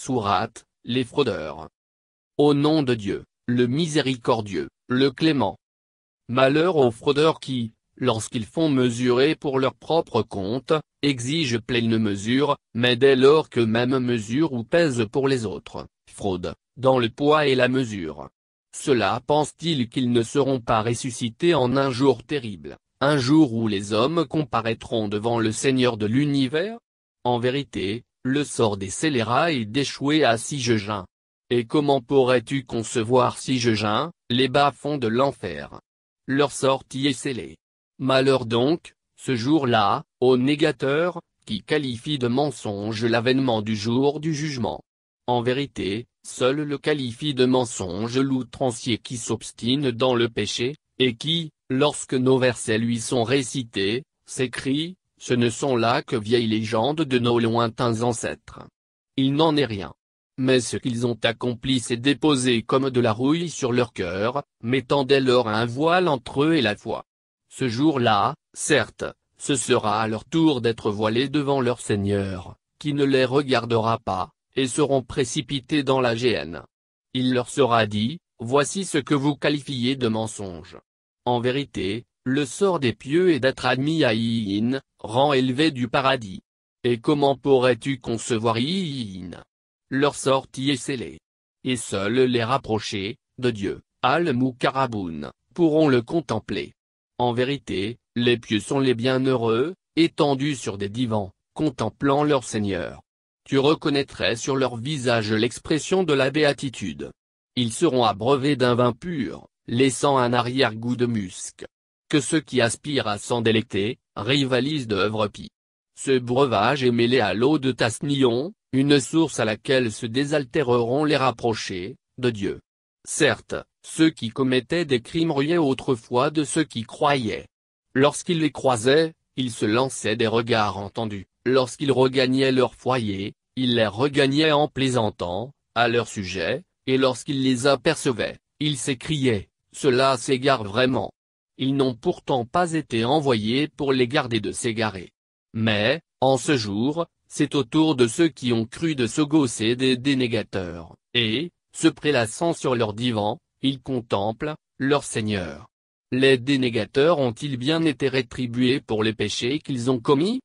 Sourate, les fraudeurs. Au nom de Dieu, le miséricordieux, le clément. Malheur aux fraudeurs qui, lorsqu'ils font mesurer pour leur propre compte, exigent pleine mesure, mais dès lors que même mesure ou pèse pour les autres, fraude, dans le poids et la mesure. Cela pense-t-il qu'ils ne seront pas ressuscités en un jour terrible, un jour où les hommes comparaîtront devant le Seigneur de l'univers En vérité, le sort des scélérats est d'échouer à Sigejin. Et comment pourrais-tu concevoir Sigejin, les bas-fonds de l'enfer Leur sortie est scellée. Malheur donc, ce jour-là, au négateur, qui qualifie de mensonge l'avènement du jour du jugement. En vérité, seul le qualifie de mensonge l'outrancier qui s'obstine dans le péché, et qui, lorsque nos versets lui sont récités, s'écrit, ce ne sont là que vieilles légendes de nos lointains ancêtres. Il n'en est rien. Mais ce qu'ils ont accompli s'est déposé comme de la rouille sur leur cœur, mettant dès lors un voile entre eux et la foi. Ce jour-là, certes, ce sera à leur tour d'être voilés devant leur Seigneur, qui ne les regardera pas, et seront précipités dans la géhenne. Il leur sera dit, voici ce que vous qualifiez de mensonge. En vérité, le sort des pieux est d'être admis à Yin, rang élevé du paradis. Et comment pourrais-tu concevoir Yin Leur sortie est scellé. Et seuls les rapprochés, de Dieu, al karaboun pourront le contempler. En vérité, les pieux sont les bienheureux, étendus sur des divans, contemplant leur Seigneur. Tu reconnaîtrais sur leur visage l'expression de la béatitude. Ils seront abreuvés d'un vin pur, laissant un arrière-goût de musc que ceux qui aspirent à s'en délecter, rivalisent d'œuvre pie. Ce breuvage est mêlé à l'eau de Tasnion, une source à laquelle se désaltéreront les rapprochés, de Dieu. Certes, ceux qui commettaient des crimes riaient autrefois de ceux qui croyaient. Lorsqu'ils les croisaient, ils se lançaient des regards entendus, lorsqu'ils regagnaient leur foyer, ils les regagnaient en plaisantant, à leur sujet, et lorsqu'ils les apercevaient, ils s'écriaient, cela s'égare vraiment ils n'ont pourtant pas été envoyés pour les garder de s'égarer. Mais, en ce jour, c'est au tour de ceux qui ont cru de se gausser des dénégateurs, et, se prélassant sur leur divan, ils contemplent, leur Seigneur. Les dénégateurs ont-ils bien été rétribués pour les péchés qu'ils ont commis